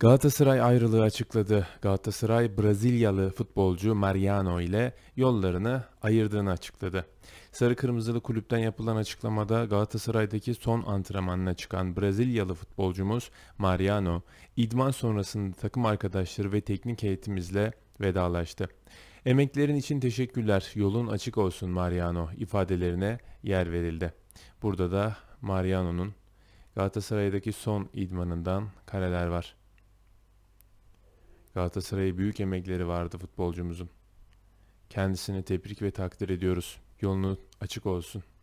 Galatasaray ayrılığı açıkladı. Galatasaray Brezilyalı futbolcu Mariano ile yollarını ayırdığını açıkladı. Sarı Kırmızılı kulüpten yapılan açıklamada Galatasaray'daki son antrenmanına çıkan Brezilyalı futbolcumuz Mariano, idman sonrasında takım arkadaşları ve teknik heyetimizle vedalaştı. Emeklerin için teşekkürler, yolun açık olsun Mariano ifadelerine yer verildi. Burada da Mariano'nun Galatasaray'daki son idmanından kareler var. Galatasaray'a büyük emekleri vardı futbolcumuzun. Kendisini tebrik ve takdir ediyoruz. Yolunu açık olsun.''